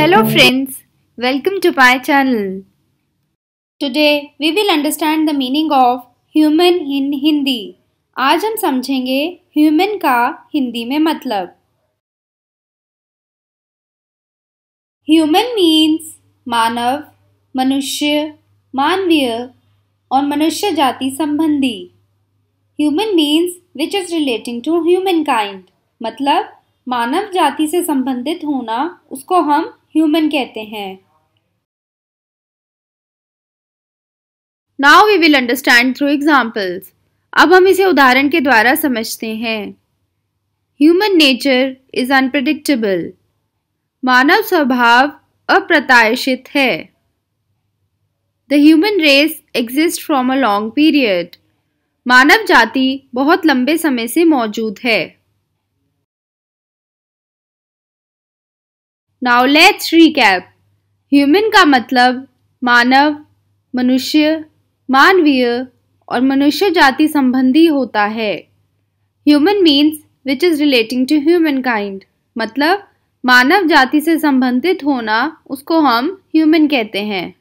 Hello friends, welcome to my channel. Today we will understand the meaning of human in Hindi. आज हम समझेंगे human का हिंदी में मतलब Human means मानव मनुष्य मानवीय और मनुष्य जाति संबंधी Human means which is relating to humankind मतलब मानव जाति से संबंधित होना उसको हम ह्यूमन कहते हैं now we will understand through examples अब हम इसे उदाहरण के द्वारा समझते हैं ह्यूमन नेचर इज अनप्रडिक्टेबल मानव स्वभाव अप्रत्याशित है the human race exist from a long period मानव जाति बहुत लंबे समय से मौजूद है नाउ लेट्स कैप ह्यूमन का मतलब मानव मनुष्य मानवीय और मनुष्य जाति संबंधी होता है human means which is relating to humankind मतलब मानव जाति से संबंधित होना उसको हम ह्यूमन कहते हैं